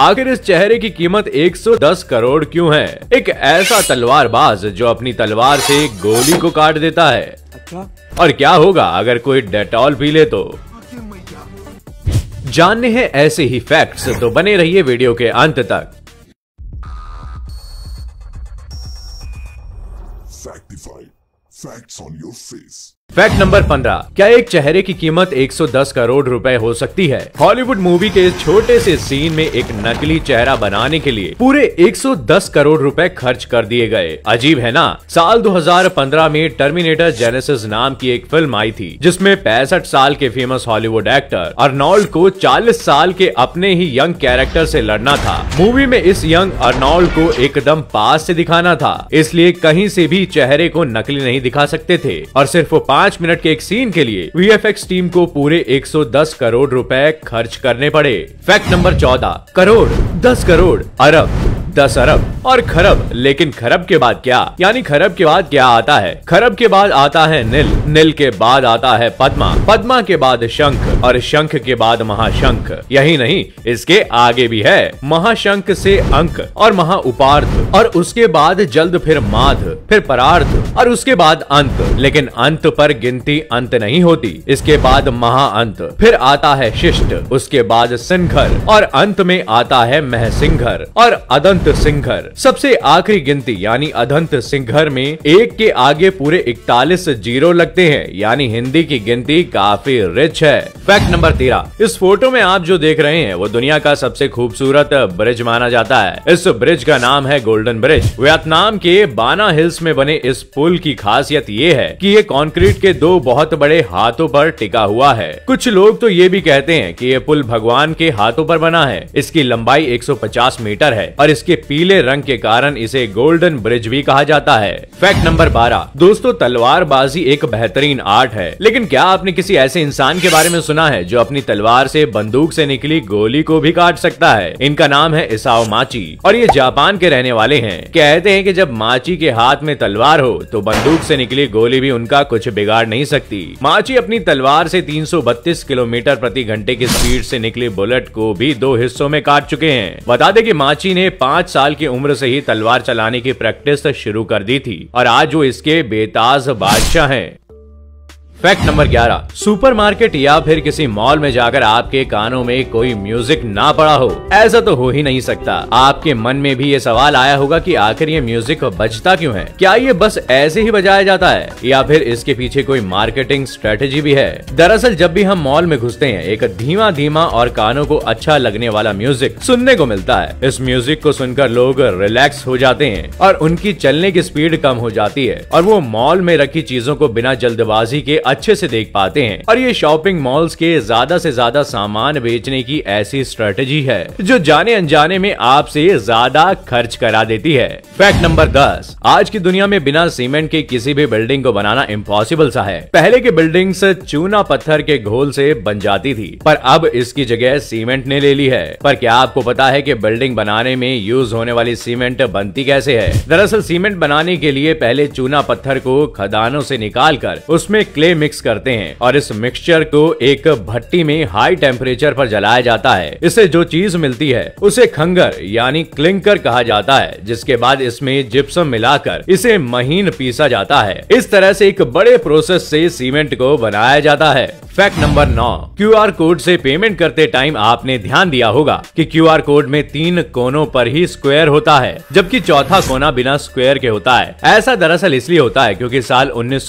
आखिर इस चेहरे की कीमत 110 करोड़ क्यों है एक ऐसा तलवारबाज जो अपनी तलवार से गोली को काट देता है अच्छा? और क्या होगा अगर कोई डेटॉल पी ले तो जानने हैं ऐसे ही फैक्ट्स तो बने रहिए वीडियो के अंत तक Factify. Facts on your face. Fact number 15 क्या एक चेहरे की कीमत 110 करोड़ रुपए हो सकती है हॉलीवुड मूवी के इस छोटे से सीन में एक नकली चेहरा बनाने के लिए पूरे 110 करोड़ रुपए खर्च कर दिए गए अजीब है ना साल 2015 में टर्मिनेटर जेनेसिस नाम की एक फिल्म आई थी जिसमें पैंसठ साल के फेमस हॉलीवुड एक्टर अर्नोल्ड को चालीस साल के अपने ही यंग कैरेक्टर ऐसी लड़ना था मूवी में इस यंग अर्नोल्ड को एकदम पास ऐसी दिखाना था इसलिए कहीं ऐसी भी चेहरे को नकली नहीं दिखा सकते थे और सिर्फ वो पाँच मिनट के एक सीन के लिए वी टीम को पूरे 110 करोड़ रुपए खर्च करने पड़े फैक्ट नंबर चौदह करोड़ दस करोड़ अरब दस अरब और खरब लेकिन खरब के बाद क्या यानी खरब के बाद क्या आता है खरब के बाद आता है नील नील के बाद आता है पद्मा पद्मा के बाद शंख और शंख के बाद महाशंख यही नहीं इसके आगे भी है महाशंख से अंक और महा उपार्थ और उसके बाद जल्द फिर माध फिर परार्थ और उसके बाद अंत लेकिन अंत पर गिनती अंत नहीं होती इसके बाद महाअंत फिर आता है शिष्ट उसके बाद सिंघर और अंत में आता है महसिंघर और अदंत सिंघर सबसे आखिरी गिनती यानी अधंत सिंघर में एक के आगे पूरे इकतालीस जीरो लगते हैं यानी हिंदी की गिनती काफी रिच है फैक्ट नंबर तेरह इस फोटो में आप जो देख रहे हैं वो दुनिया का सबसे खूबसूरत ब्रिज माना जाता है इस ब्रिज का नाम है गोल्डन ब्रिज वियतनाम के बाना हिल्स में बने इस पुल की खासियत ये है कि ये कंक्रीट के दो बहुत बड़े हाथों पर टिका हुआ है कुछ लोग तो ये भी कहते हैं कि ये पुल भगवान के हाथों पर बना है इसकी लंबाई 150 मीटर है और इसकी इसके पीले रंग के कारण इसे गोल्डन ब्रिज भी कहा जाता है फैक्ट नंबर बारह दोस्तों तलवारबाजी एक बेहतरीन आर्ट है लेकिन क्या आपने किसी ऐसे इंसान के बारे में सुना है जो अपनी तलवार से बंदूक से निकली गोली को भी काट सकता है इनका नाम है इसाओ माची और ये जापान के रहने वाले हैं कहते हैं कि जब माची के हाथ में तलवार हो तो बंदूक से निकली गोली भी उनका कुछ बिगाड़ नहीं सकती माची अपनी तलवार से 332 किलोमीटर प्रति घंटे की स्पीड से निकली बुलेट को भी दो हिस्सों में काट चुके हैं बता दें कि माची ने पांच साल की उम्र से ही तलवार चलाने की प्रैक्टिस शुरू कर दी थी और आज वो इसके बेताज बादशाह हैं फैक्ट नंबर 11 सुपरमार्केट या फिर किसी मॉल में जाकर आपके कानों में कोई म्यूजिक ना पड़ा हो ऐसा तो हो ही नहीं सकता आपके मन में भी ये सवाल आया होगा कि आखिर ये म्यूजिक बजता क्यों है क्या ये बस ऐसे ही बजाया जाता है या फिर इसके पीछे कोई मार्केटिंग स्ट्रेटेजी भी है दरअसल जब भी हम मॉल में घुसते हैं एक धीमा धीमा और कानों को अच्छा लगने वाला म्यूजिक सुनने को मिलता है इस म्यूजिक को सुनकर लोग रिलैक्स हो जाते हैं और उनकी चलने की स्पीड कम हो जाती है और वो मॉल में रखी चीजों को बिना जल्दबाजी के अच्छे से देख पाते हैं और ये शॉपिंग मॉल्स के ज्यादा से ज्यादा सामान बेचने की ऐसी स्ट्रेटेजी है जो जाने अनजाने में आपसे ज्यादा खर्च करा देती है फैक्ट नंबर दस आज की दुनिया में बिना सीमेंट के किसी भी बिल्डिंग को बनाना इम्पॉसिबल सा है पहले के बिल्डिंग चूना पत्थर के घोल से बन जाती थी पर अब इसकी जगह सीमेंट ने ले ली है पर क्या आपको पता है कि बिल्डिंग बनाने में यूज होने वाली सीमेंट बनती कैसे है दरअसल सीमेंट बनाने के लिए पहले चूना पत्थर को खदानों से कर उसमें क्ले मिक्स करते हैं और इस मिक्सचर को एक भट्टी में हाई टेम्परेचर पर जलाया जाता है इससे जो चीज मिलती है उसे खंगर यानी क्लिंकर कहा जाता है जिसके बाद इसमें जिप्सम मिलाकर इसे महीन पीसा जाता है इस तरह से एक बड़े प्रोसेस से सीमेंट को बनाया जाता है फैक्ट नंबर नौ क्यू आर कोड से पेमेंट करते टाइम आपने ध्यान दिया होगा कि क्यू आर कोड में तीन कोनों पर ही स्क्वायर होता है जबकि चौथा कोना बिना स्क्वायर के होता है ऐसा दरअसल इसलिए होता है क्योंकि साल उन्नीस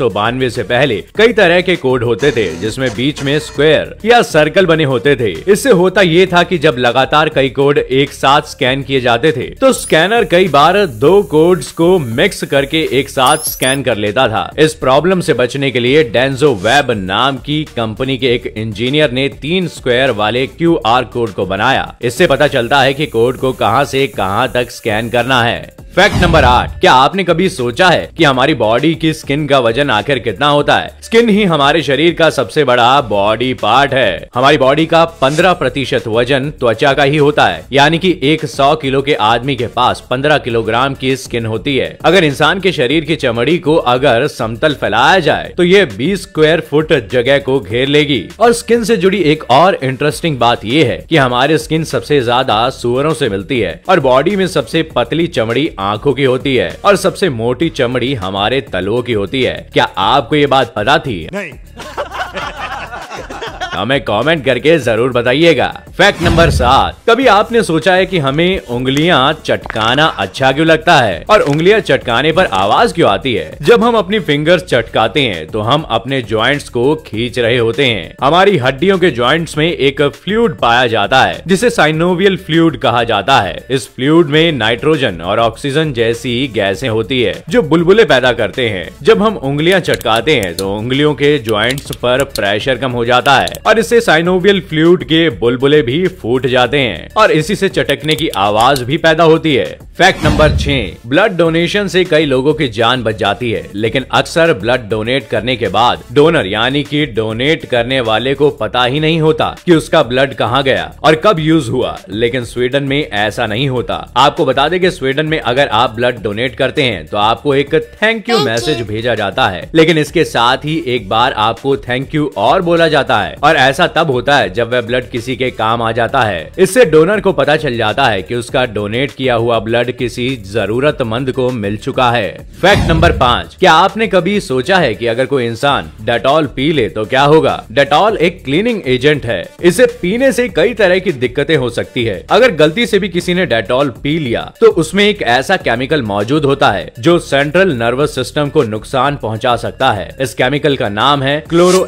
से पहले कई तरह के कोड होते थे जिसमें बीच में स्क्वायर या सर्कल बने होते थे इससे होता ये था कि जब लगातार कई कोड एक साथ स्कैन किए जाते थे तो स्कैनर कई बार दो कोड्स को मिक्स करके एक साथ स्कैन कर लेता था इस प्रॉब्लम से बचने के लिए डेंजो वेब नाम की कंपनी के एक इंजीनियर ने तीन स्क्वायर वाले क्यू कोड को बनाया इससे पता चलता है की कोड को कहाँ से कहाँ तक स्कैन करना है फैक्ट नंबर आठ क्या आपने कभी सोचा है कि हमारी बॉडी की स्किन का वजन आखिर कितना होता है स्किन ही हमारे शरीर का सबसे बड़ा बॉडी पार्ट है हमारी बॉडी का पंद्रह प्रतिशत वजन त्वचा का ही होता है यानी कि एक सौ किलो के आदमी के पास पंद्रह किलोग्राम की स्किन होती है अगर इंसान के शरीर की चमड़ी को अगर समतल फैलाया जाए तो ये बीस स्क्वायर फुट जगह को घेर लेगी और स्किन से जुड़ी एक और इंटरेस्टिंग बात ये है की हमारी स्किन सबसे ज्यादा सुअरों से मिलती है और बॉडी में सबसे पतली चमड़ी आंखों की होती है और सबसे मोटी चमड़ी हमारे तलवों की होती है क्या आपको ये बात पता थी नहीं हमें कमेंट करके जरूर बताइएगा फैक्ट नंबर सात कभी आपने सोचा है कि हमें उंगलियां चटकाना अच्छा क्यों लगता है और उंगलियां चटकाने पर आवाज क्यों आती है जब हम अपनी फिंगर्स चटकाते हैं तो हम अपने ज्वाइंट्स को खींच रहे होते हैं हमारी हड्डियों के ज्वाइंट्स में एक फ्लूड पाया जाता है जिसे साइनोवियल फ्लूड कहा जाता है इस फ्लूड में नाइट्रोजन और ऑक्सीजन जैसी गैसे होती है जो बुलबुले पैदा करते हैं जब हम उंगलियाँ चटकाते हैं तो उंगलियों के ज्वाइंट्स आरोप प्रेशर कम हो जाता है और इससे साइनोवियल फ्लूड के बुलबुले भी भी फूट जाते हैं और इसी से चटकने की आवाज भी पैदा होती है फैक्ट नंबर छह ब्लड डोनेशन से कई लोगों की जान बच जाती है लेकिन अक्सर ब्लड डोनेट करने के बाद डोनर यानी कि डोनेट करने वाले को पता ही नहीं होता कि उसका ब्लड कहाँ गया और कब यूज हुआ लेकिन स्वीडन में ऐसा नहीं होता आपको बता दें कि स्वीडन में अगर आप ब्लड डोनेट करते हैं तो आपको एक थैंक यू मैसेज भेजा जाता है लेकिन इसके साथ ही एक बार आपको थैंक यू और बोला जाता है और ऐसा तब होता है जब वह ब्लड किसी के काम काम आ जाता है इससे डोनर को पता चल जाता है कि उसका डोनेट किया हुआ ब्लड किसी जरूरतमंद को मिल चुका है फैक्ट नंबर पाँच क्या आपने कभी सोचा है कि अगर कोई इंसान डेटॉल पी ले तो क्या होगा डेटॉल एक क्लीनिंग एजेंट है इसे पीने से कई तरह की दिक्कतें हो सकती है अगर गलती से भी किसी ने डेटॉल पी लिया तो उसमें एक ऐसा केमिकल मौजूद होता है जो सेंट्रल नर्वस सिस्टम को नुकसान पहुंचा सकता है इस केमिकल का नाम है क्लोरो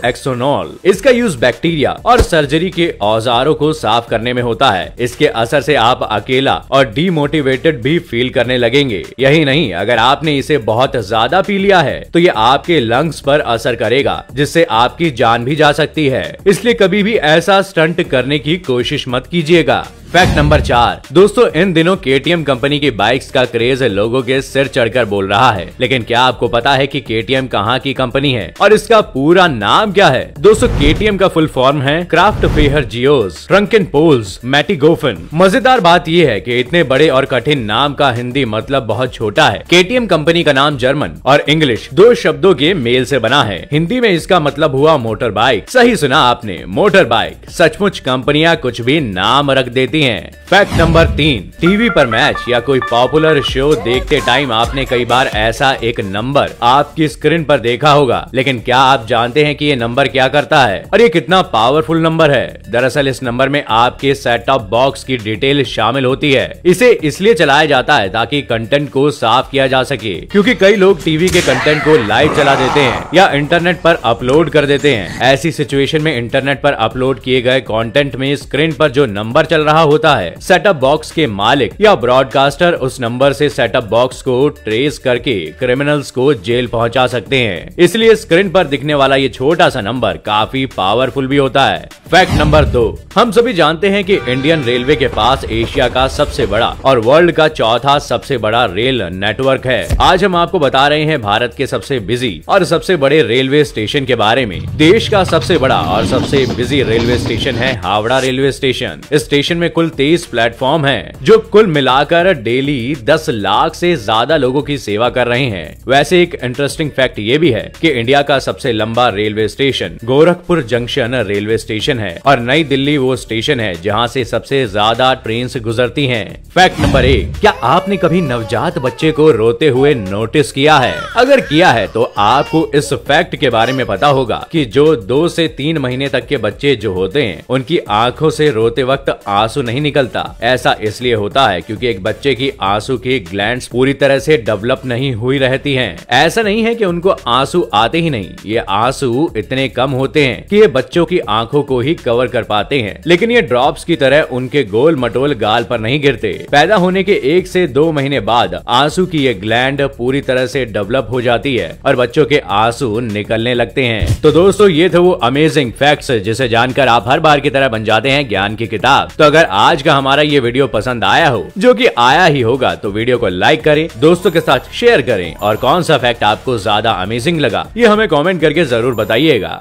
इसका यूज बैक्टीरिया और सर्जरी के औजारों को साफ करने में होता है इसके असर से आप अकेला और डीमोटिवेटेड भी फील करने लगेंगे यही नहीं अगर आपने इसे बहुत ज्यादा पी लिया है तो ये आपके लंग्स पर असर करेगा जिससे आपकी जान भी जा सकती है इसलिए कभी भी ऐसा स्टंट करने की कोशिश मत कीजिएगा फैक्ट नंबर चार दोस्तों इन दिनों के कंपनी की बाइक्स का क्रेज लोगों के सिर चढ़कर बोल रहा है लेकिन क्या आपको पता है कि के टी कहाँ की कंपनी है और इसका पूरा नाम क्या है दोस्तों के का फुल फॉर्म है क्राफ्ट फेहर जियोज रंकिन पोल्स मैटीगोफन मजेदार बात यह है की इतने बड़े और कठिन नाम का हिंदी मतलब बहुत छोटा है के कंपनी का नाम जर्मन और इंग्लिश दो शब्दों के मेल से बना है हिंदी में इसका मतलब हुआ मोटर बाइक सही सुना आपने मोटर बाइक सचमुच कंपनियां कुछ भी नाम रख देती होती हैं। फैक्ट नंबर तीन टीवी पर मैच या कोई पॉपुलर शो देखते टाइम आपने कई बार ऐसा एक नंबर आपकी स्क्रीन पर देखा होगा लेकिन क्या आप जानते हैं कि ये नंबर क्या करता है और ये कितना पावरफुल नंबर है दरअसल इस नंबर में आपके सेट टॉप बॉक्स की डिटेल शामिल होती है इसे इसलिए चलाया जाता है ताकि कंटेंट को साफ किया जा सके क्योंकि कई लोग टीवी के कंटेंट को लाइव चला देते हैं या इंटरनेट पर अपलोड कर देते हैं ऐसी सिचुएशन में इंटरनेट पर अपलोड किए गए कंटेंट में स्क्रीन पर जो नंबर चल रहा हो होता है सेटअप बॉक्स के मालिक या ब्रॉडकास्टर उस नंबर से सेटअप बॉक्स को ट्रेस करके क्रिमिनल्स को जेल पहुंचा सकते हैं इसलिए स्क्रीन पर दिखने वाला ये छोटा सा नंबर काफी पावरफुल भी होता है फैक्ट नंबर दो हम सभी जानते हैं कि इंडियन रेलवे के पास एशिया का सबसे बड़ा और वर्ल्ड का चौथा सबसे बड़ा रेल नेटवर्क है आज हम आपको बता रहे हैं भारत के सबसे बिजी और सबसे बड़े रेलवे स्टेशन के बारे में देश का सबसे बड़ा और सबसे बिजी रेलवे स्टेशन है हावड़ा रेलवे स्टेशन स्टेशन में कुल कुल तेईस प्लेटफॉर्म है जो कुल मिलाकर डेली दस लाख से ज्यादा लोगों की सेवा कर रहे हैं वैसे एक इंटरेस्टिंग फैक्ट ये भी है कि इंडिया का सबसे लंबा railway station Gorakhpur junction railway station है और नई दिल्ली वो स्टेशन है जहाँ से सबसे ज्यादा ट्रेन गुजरती है फैक्ट नंबर एक क्या आपने कभी नवजात बच्चे को रोते हुए नोटिस किया है अगर किया है तो आपको इस फैक्ट के बारे में पता होगा कि जो दो से तीन महीने तक के बच्चे जो होते हैं उनकी आंखों से रोते वक्त आंसू नहीं निकलता ऐसा इसलिए होता है क्योंकि एक बच्चे की आंसू की ग्लैंड पूरी तरह से डेवलप नहीं हुई रहती है ऐसा नहीं है की उनको आंसू आते ही नहीं ये आंसू इतने कम होते हैं कि ये बच्चों की आंखों को ही कवर कर पाते हैं लेकिन ये ड्रॉप की तरह उनके गोल मटोल गाल पर नहीं गिरते पैदा होने के एक से दो महीने बाद आंसू की ये ग्लैंड पूरी तरह से डेवलप हो जाती है और बच्चों के आंसू निकलने लगते हैं तो दोस्तों ये थे वो अमेजिंग फैक्ट्स जिसे जानकर आप हर बार की तरह बन जाते हैं ज्ञान की किताब तो अगर आज का हमारा ये वीडियो पसंद आया हो जो कि आया ही होगा तो वीडियो को लाइक करें दोस्तों के साथ शेयर करें और कौन सा फैक्ट आपको ज्यादा अमेजिंग लगा ये हमें कॉमेंट करके जरूर बताइएगा